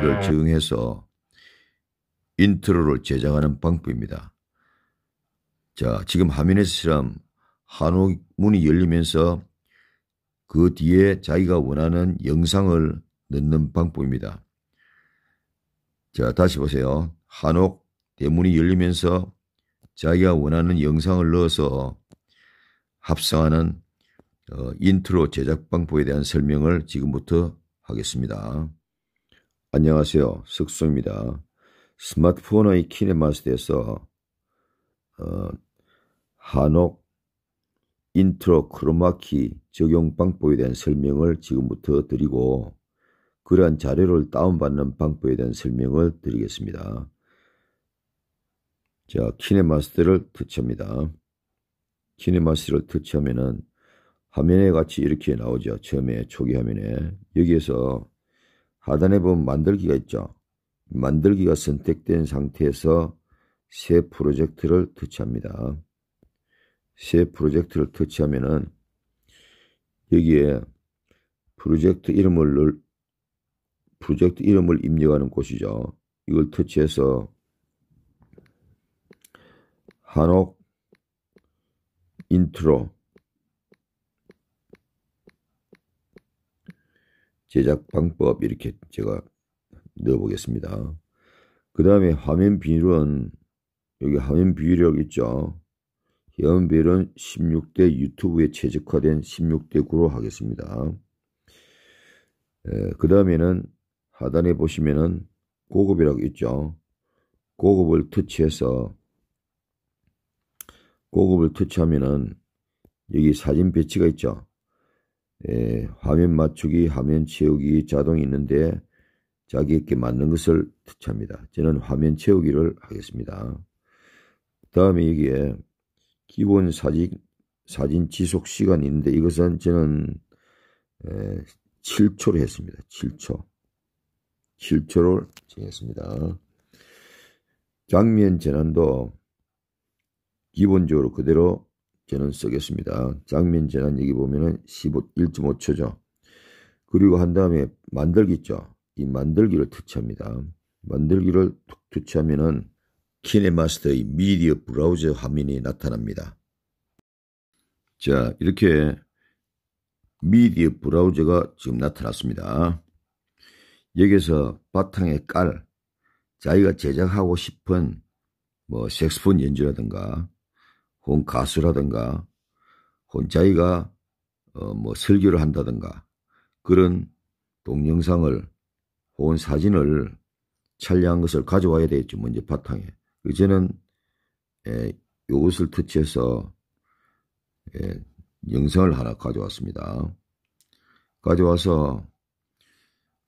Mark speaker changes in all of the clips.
Speaker 1: 멘트를 어. 적용해서 인트로를 제작하는 방법입니다. 자, 지금 하면에서 실험 한옥 문이 열리면서 그 뒤에 자기가 원하는 영상을 넣는 방법입니다. 자, 다시 보세요. 한옥 대문이 열리면서 자기가 원하는 영상을 넣어서 합성하는 어, 인트로 제작 방법에 대한 설명을 지금부터 하겠습니다. 안녕하세요. 석수입니다. 스마트폰의 키네마스터에서 어, 한옥 인트로 크로마키 적용 방법에 대한 설명을 지금부터 드리고 그러한 자료를 다운받는 방법에 대한 설명을 드리겠습니다. 자, 키네마스터를 터치합니다. 키네마스터를 터치하면은 화면에 같이 이렇게 나오죠. 처음에 초기 화면에. 여기에서 하단에 보면 만들기가 있죠. 만들기가 선택된 상태에서 새 프로젝트를 터치합니다. 새 프로젝트를 터치하면은 여기에 프로젝트 이름을 프로젝트 이름을 입력하는 곳이죠. 이걸 터치해서 한옥 인트로 제작 방법 이렇게 제가 넣어보겠습니다. 그 다음에 화면 비율은 여기 화면 비율력 있죠. 회원 비율은 16대 유튜브에 최적화된 16대 9로 하겠습니다. 그 다음에는 하단에 보시면은 고급이라고 있죠. 고급을 터치해서 고급을 터치하면은 여기 사진 배치가 있죠. 에, 예, 화면 맞추기, 화면 채우기 자동 이 있는데 자기에게 맞는 것을 터치합니다. 저는 화면 채우기를 하겠습니다. 다음에 여기에 기본 사진, 사진 지속 시간이 있는데 이것은 저는 에, 예, 7초를 했습니다. 7초. 7초를 정했습니다. 장면 전환도 기본적으로 그대로 저는 쓰겠습니다. 장면 재난 얘기 보면은 15, 1.5초죠. 그리고 한 다음에 만들기 있죠. 이 만들기를 터치합니다. 만들기를 툭 터치하면은 키네마스터의 미디어 브라우저 화면이 나타납니다. 자, 이렇게 미디어 브라우저가 지금 나타났습니다. 여기서 바탕에 깔, 자기가 제작하고 싶은 뭐 섹스폰 연주라든가 혹은 가수라든가 혼자이가 어, 뭐 설교를 한다든가 그런 동영상을 혹은 사진을 촬영한 것을 가져와야 되겠죠. 먼저 뭐 바탕에. 이제는 예, 요것을 터치해서 예, 영상을 하나 가져왔습니다. 가져와서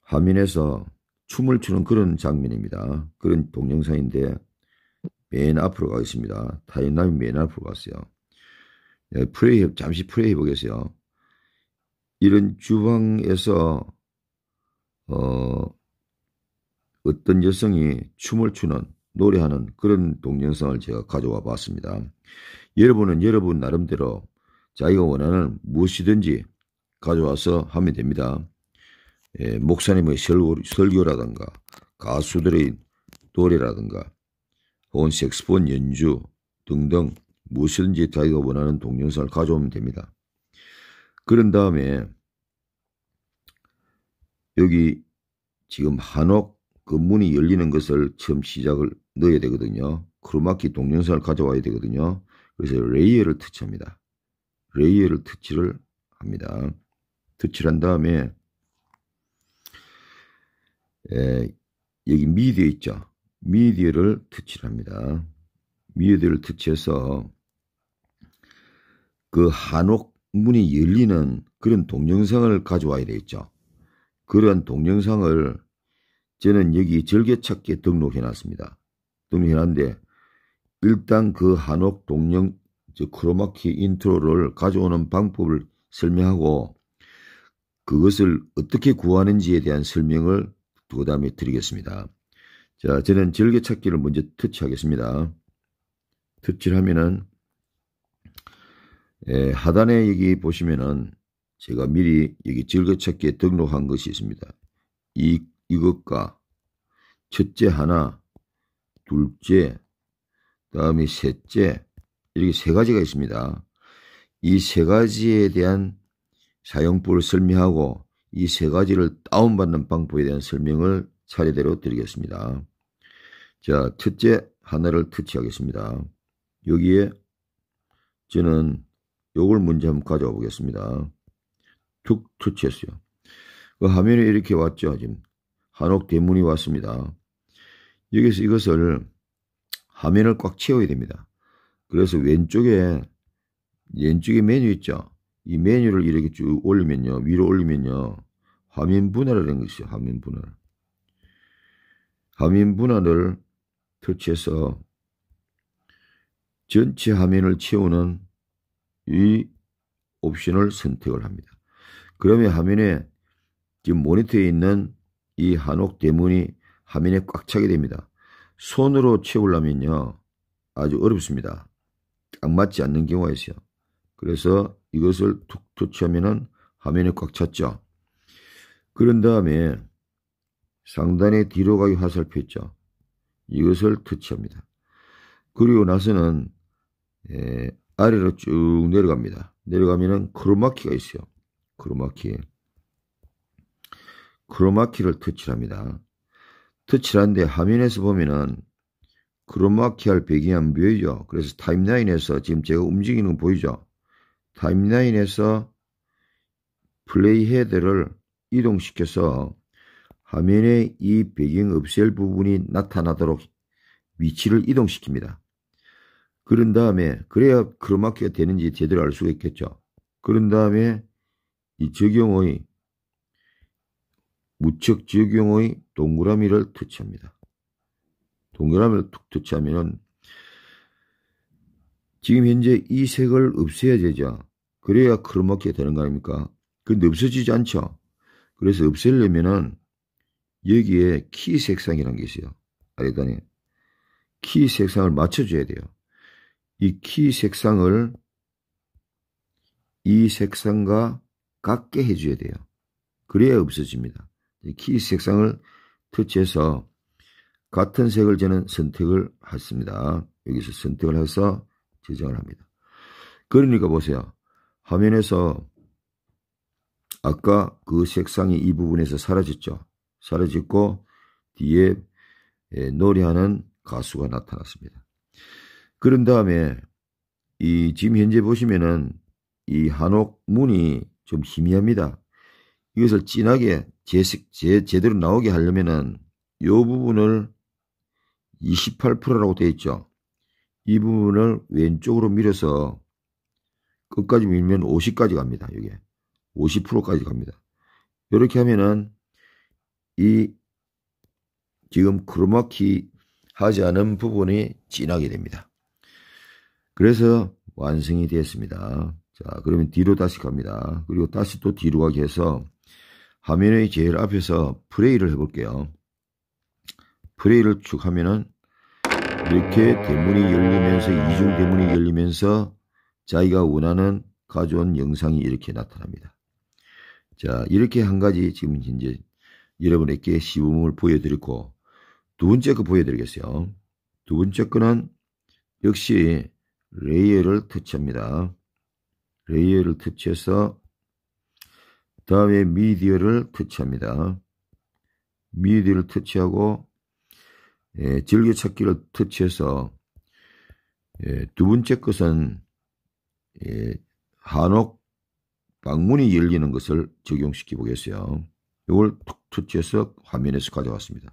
Speaker 1: 화면에서 춤을 추는 그런 장면입니다. 그런 동영상인데 맨 앞으로 가겠습니다. 타임라인 맨 앞으로 갔어요. 네, 플레이, 잠시 프레이 보겠어요. 이런 주방에서, 어, 어떤 여성이 춤을 추는, 노래하는 그런 동영상을 제가 가져와 봤습니다. 여러분은 여러분 나름대로 자기가 원하는 무엇이든지 가져와서 하면 됩니다. 예, 목사님의 설교, 라든가 가수들의 노래라든가 혹은 색스폰 연주 등등 무엇이든지 자기가 원하는 동영상을 가져오면 됩니다. 그런 다음에 여기 지금 한옥 그 문이 열리는 것을 처음 시작을 넣어야 되거든요. 크로마키 동영상을 가져와야 되거든요. 그래서 레이어를 터치합니다. 레이어를 터치를 합니다. 터치를 한 다음에 에, 여기 미디어 있죠. 미디어를 특치합니다. 미디어를 특치해서 그 한옥 문이 열리는 그런 동영상을 가져와야 되겠죠. 그러한 동영상을 저는 여기 절개찾기에 등록해놨습니다. 등록해놨는데 일단 그 한옥 동영 저 크로마키 인트로를 가져오는 방법을 설명하고 그것을 어떻게 구하는지에 대한 설명을 그 다음에 드리겠습니다. 자, 저는 즐겨찾기를 먼저 터치하겠습니다. 터치를 하면은 예, 하단에 여기 보시면은 제가 미리 여기 즐겨찾기에 등록한 것이 있습니다. 이 이것과 첫째 하나, 둘째, 다음에 셋째 이렇게 세 가지가 있습니다. 이 세 가지에 대한 사용법을 설명하고 이 세 가지를 다운받는 방법에 대한 설명을 차례대로 드리겠습니다. 자, 첫째 하나를 터치하겠습니다. 여기에 저는 요걸 문제 한번 가져와 보겠습니다. 툭 터치했어요. 그 화면에 이렇게 왔죠. 지금 한옥 대문이 왔습니다. 여기서 이것을 화면을 꽉 채워야 됩니다. 그래서 왼쪽에 왼쪽에 메뉴 있죠. 이 메뉴를 이렇게 쭉 올리면요. 위로 올리면요. 화면 분할을 한 것이죠. 화면 분할. 화면 분할을 터치해서 전체 화면을 채우는 이 옵션을 선택을 합니다. 그러면 화면에 지금 모니터에 있는 이 한옥 대문이 화면에 꽉 차게 됩니다. 손으로 채우려면요. 아주 어렵습니다. 딱 맞지 않는 경우가 있어요. 그래서 이것을 툭 터치하면은 화면에꽉 찼죠. 그런 다음에 상단에 뒤로 가기 화살표 있죠. 이것을 터치합니다. 그리고 나서는 예, 아래로 쭉 내려갑니다. 내려가면은 크로마키가 있어요. 크로마키. 크로마키를 터치합니다. 터치하는데 화면에서 보면은 크로마키할 배경이 안 보이죠. 그래서 타임라인에서 지금 제가 움직이는 거 보이죠. 타임라인에서 플레이 헤드를 이동시켜서 화면에 이 배경 없앨 부분이 나타나도록 위치를 이동시킵니다. 그런 다음에 그래야 크로마키가 되는지 제대로 알 수가 있겠죠. 그런 다음에 이 적용의 무척 적용의 동그라미를 터치합니다. 동그라미를 툭 터치하면 은 지금 현재 이 색을 없애야 되죠. 그래야 크로마키가 되는 거 아닙니까? 근데 없어지지 않죠. 그래서 없애려면은 여기에 키 색상이라는 게 있어요. 알겠다니. 키 색상을 맞춰줘야 돼요. 이 키 색상을 이 색상과 같게 해줘야 돼요. 그래야 없어집니다. 키 색상을 터치해서 같은 색을 저는 선택을 했습니다. 여기서 선택을 해서 제정을 합니다. 그러니까 보세요. 화면에서 아까 그 색상이 이 부분에서 사라졌죠. 사라졌고 뒤에 노래하는 가수가 나타났습니다. 그런 다음에 이 지금 현재 보시면은 이 한옥 문이 좀 희미합니다. 이것을 진하게 제, 제, 제대로 나오게 하려면은 요 부분을 28%라고 되어 있죠. 이 부분을 왼쪽으로 밀어서 끝까지 밀면 50까지 갑니다. 이게 50%까지 갑니다. 이렇게 하면은 이 지금 크로마키 하지 않은 부분이 진하게 됩니다. 그래서 완성이 되었습니다. 자, 그러면 뒤로 다시 갑니다. 그리고 다시 또 뒤로 가게 해서 화면의 제일 앞에서 플레이를 해볼게요. 플레이를 쭉 하면은 이렇게 대문이 열리면서 이중 대문이 열리면서 자기가 원하는 가져온 영상이 이렇게 나타납니다. 자, 이렇게 한 가지 지금 현재 여러분에게 시범을 보여드리고 두 번째 거 보여드리겠어요. 두 번째 거는 역시 레이어를 터치합니다. 레이어를 터치해서 다음에 미디어를 터치합니다. 미디어를 터치하고 예, 즐겨찾기를 터치해서 예, 두 번째 것은 예, 한옥 방문이 열리는 것을 적용시키 보겠어요. 이걸 툭 투치해서 화면에서 가져왔습니다.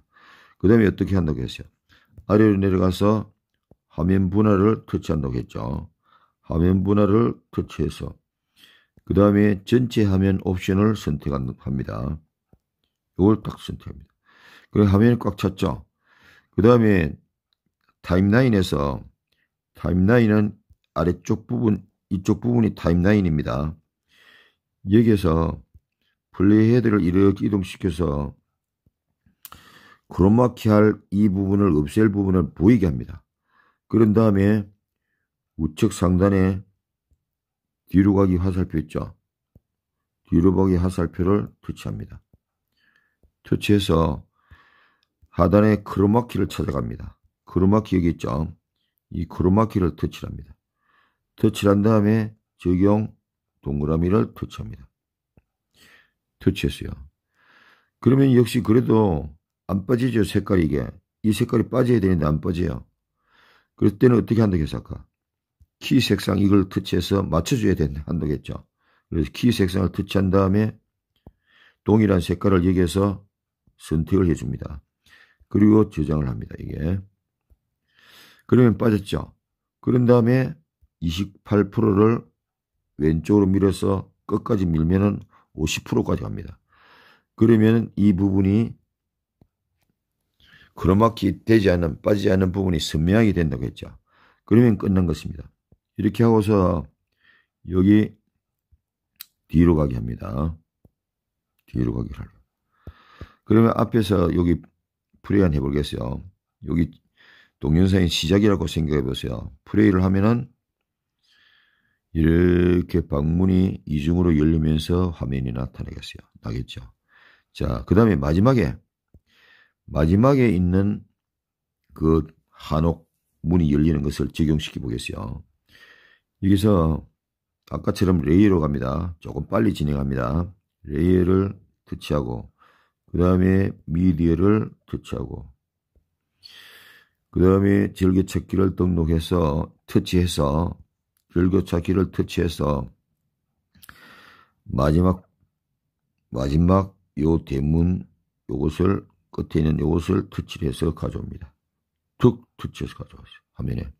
Speaker 1: 그 다음에 어떻게 한다고 했어요? 아래로 내려가서 화면 분할을 터치한다고 했죠. 화면 분할을 터치해서 그 다음에 전체 화면 옵션을 선택합니다. 이걸 딱 선택합니다. 그럼 화면을꽉 찼죠. 그 다음에 타임라인에서 타임라인은 아래쪽 부분 이쪽 부분이 타임라인입니다. 여기에서 분리의 헤드를 이렇 이동시켜서 크로마키할 이 부분을 없앨 부분을 보이게 합니다. 그런 다음에 우측 상단에 뒤로 가기 화살표 있죠. 뒤로 가기 화살표를 터치합니다. 터치해서 하단에 크로마키를 찾아갑니다. 크로마키 여기 있죠. 이 크로마키를 터치합니다. 터치한 다음에 적용 동그라미를 터치합니다. 터치했어요. 그러면 역시 그래도 안 빠지죠 색깔이 이게. 이 색깔이 빠져야 되는데 안 빠져요. 그럴 때는 어떻게 한다고 해어 아까? 키 색상 이걸 터치해서 맞춰줘야 된다 한다겠죠. 그래서 키 색상을 터치한 다음에 동일한 색깔을 여기에서 선택을 해줍니다. 그리고 저장을 합니다. 이게. 그러면 빠졌죠. 그런 다음에 28%를 왼쪽으로 밀어서 끝까지 밀면은 50%까지 갑니다. 그러면 이 부분이 그로마키 되지 않는 빠지지 않는 부분이 선명하게 된다고 했죠. 그러면 끝난 것입니다. 이렇게 하고서 여기 뒤로 가게 합니다. 뒤로 가기를 하려. 그러면 앞에서 여기 프레이한 해보겠어요. 여기 동영상의 시작이라고 생각해 보세요. 프레이를 하면은 이렇게 방문이 이중으로 열리면서 화면이 나타나겠어요. 나겠죠. 자, 그 다음에 마지막에, 마지막에 있는 그 한옥 문이 열리는 것을 적용시켜 보겠어요. 여기서 아까처럼 레이로 어 갑니다. 조금 빨리 진행합니다. 레이를 어 터치하고, 그 다음에 미디어를 터치하고, 그 다음에 즐겨찾기를 등록해서 터치해서 불교차기를 터치해서 마지막 마지막 요 대문 요것을 끝에 있는 요것을 터치해서 를 가져옵니다. 툭 터치해서 가져왔어요. 화면에.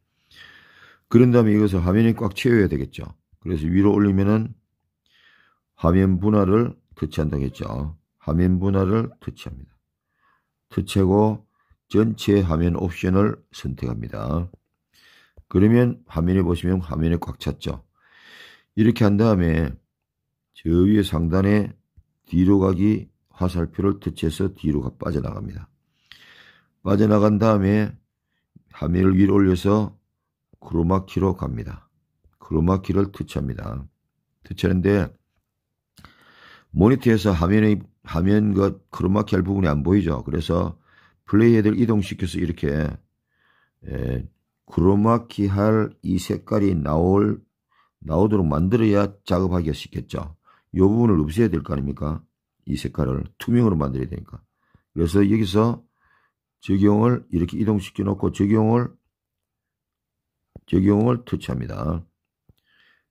Speaker 1: 그런 다음에 이것을 화면이 꽉 채워야 되겠죠. 그래서 위로 올리면은 화면 분할을 터치한다고 했죠. 화면 분할을 터치합니다. 터치하고 전체 화면 옵션을 선택합니다. 그러면 화면에 보시면 화면에 꽉 찼죠. 이렇게 한 다음에 저 위에 상단에 뒤로 가기 화살표를 터치해서 뒤로 가 빠져나갑니다. 빠져나간 다음에 화면을 위로 올려서 크로마키로 갑니다. 크로마키를 터치합니다. 터치하는데 모니터에서 화면의 화면과 크로마키 할 부분이 안 보이죠. 그래서 플레이헤드를 이동시켜서 이렇게 에, 예, 크로마키할 이 색깔이 나올 나오도록 만들어야 작업하기가 쉽겠죠. 이 부분을 없애야 될 거 아닙니까? 이 색깔을 투명으로 만들어야 되니까. 그래서 여기서 적용을 이렇게 이동시켜 놓고 적용을 적용을 터치합니다.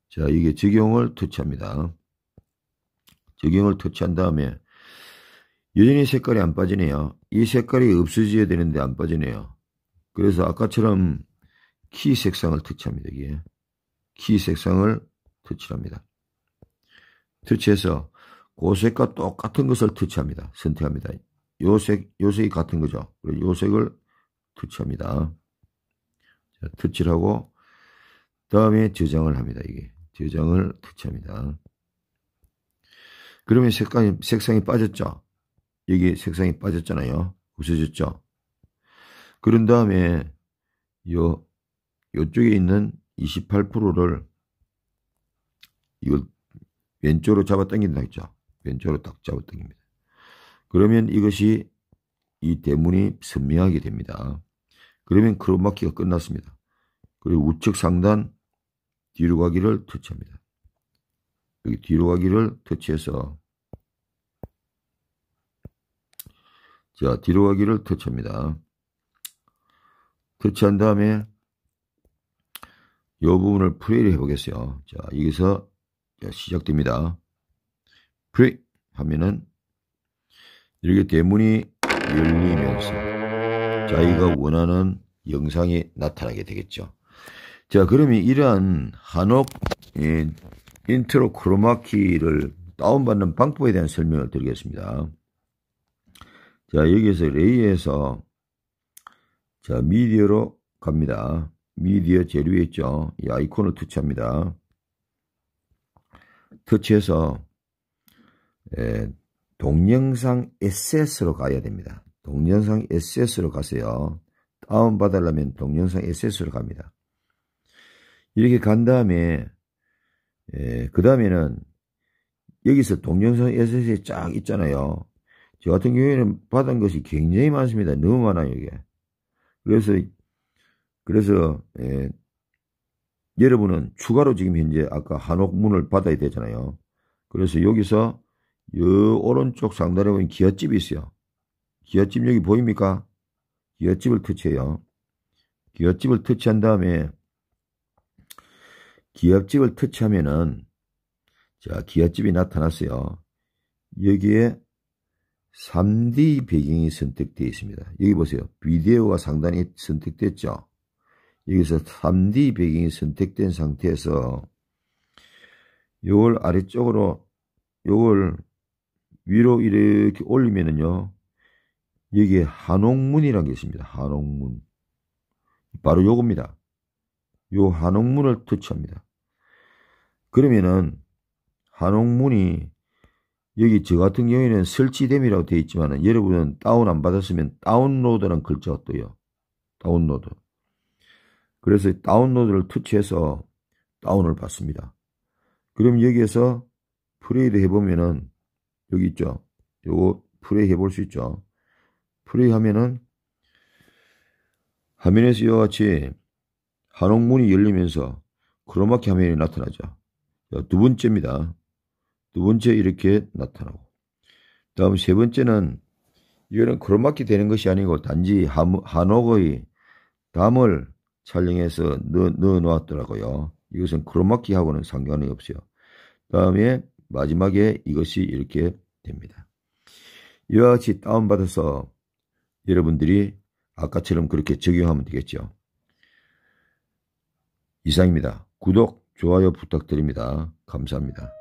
Speaker 1: 자, 이게 적용을 터치합니다. 적용을 터치한 다음에 여전히 색깔이 안 빠지네요. 이 색깔이 없어져야 되는데 안 빠지네요. 그래서 아까처럼 키 색상을 터치합니다. 여기에 키 색상을 터치합니다. 터치해서 고색과 똑같은 것을 터치합니다. 선택합니다. 요색, 요색이 같은 거죠. 요색을 터치합니다. 자, 터치를 하고 다음에 저장을 합니다. 이게 저장을 터치합니다. 그러면 색깔이, 색상이 빠졌죠. 여기 색상이 빠졌잖아요. 없어졌죠. 그런 다음에 요 이쪽에 있는 28%를 요 왼쪽으로 잡아 당긴다 했죠. 왼쪽으로 딱 잡아 당깁니다. 그러면 이것이 이 대문이 선명하게 됩니다. 그러면 크로마키가 끝났습니다. 그리고 우측 상단 뒤로 가기를 터치합니다. 여기 뒤로 가기를 터치해서 자 뒤로 가기를 터치합니다. 터치한 다음에 이 부분을 프레이를 해보겠어요. 자, 여기서 시작됩니다. 프레이 하면은 이렇게 대문이 열리면서 자기가 원하는 영상이 나타나게 되겠죠. 자, 그러면 이러한 한옥 예, 인트로 크로마키를 다운받는 방법에 대한 설명을 드리겠습니다. 자, 여기에서 레이에서 자, 미디어로 갑니다. 미디어 재료에 있죠. 이 아이콘을 터치합니다. 터치해서 에, 예, 동영상 SS로 가야 됩니다. 동영상 SS로 가세요. 다운받으려면 동영상 SS로 갑니다. 이렇게 간 다음에 예, 그 다음에는 여기서 동영상 SS에 쫙 있잖아요. 저 같은 경우에는 받은 것이 굉장히 많습니다. 너무 많아요, 이게. 그래서 그래서 예, 여러분은 추가로 지금 현재 아까 한옥문을 받아야 되잖아요. 그래서 여기서 여 오른쪽 상단에 보면 기아집이 있어요. 기아집 여기 보입니까? 기아집을 터치해요. 기아집을 터치한 다음에 기아집을 터치하면은 자 기아집이 나타났어요. 여기에 3D 배경이 선택되어 있습니다. 여기 보세요. 비디오가 상단에 선택됐죠. 여기서 3D 배경이 선택된 상태에서 요걸 아래쪽으로 요걸 위로 이렇게 올리면은요 여기에 한옥문이라는 게 있습니다. 한옥문 바로 요겁니다. 요 한옥문을 터치합니다. 그러면은 한옥문이 여기 저 같은 경우에는 설치됨이라고 되어 있지만 은 여러분은 다운 안 받았으면 다운로드라는 글자가 떠요. 다운로드. 그래서 다운로드를 터치해서 다운을 받습니다. 그럼 여기에서 플레이를 해보면은 여기 있죠. 요거 플레이 해볼 수 있죠. 플레이 하면은 화면에서 이와 같이 한옥문이 열리면서 크로마키 화면이 나타나죠. 두 번째입니다. 두 번째 이렇게 나타나고 다음 세 번째는 이거는 크로마키 되는 것이 아니고 단지 한옥의 담을 촬영해서 넣, 넣어 놓았더라고요. 이것은 크로마키하고는 상관이 없어요. 다음에 마지막에 이것이 이렇게 됩니다. 이와 같이 다운받아서 여러분들이 아까처럼 그렇게 적용하면 되겠죠. 이상입니다. 구독, 좋아요 부탁드립니다. 감사합니다.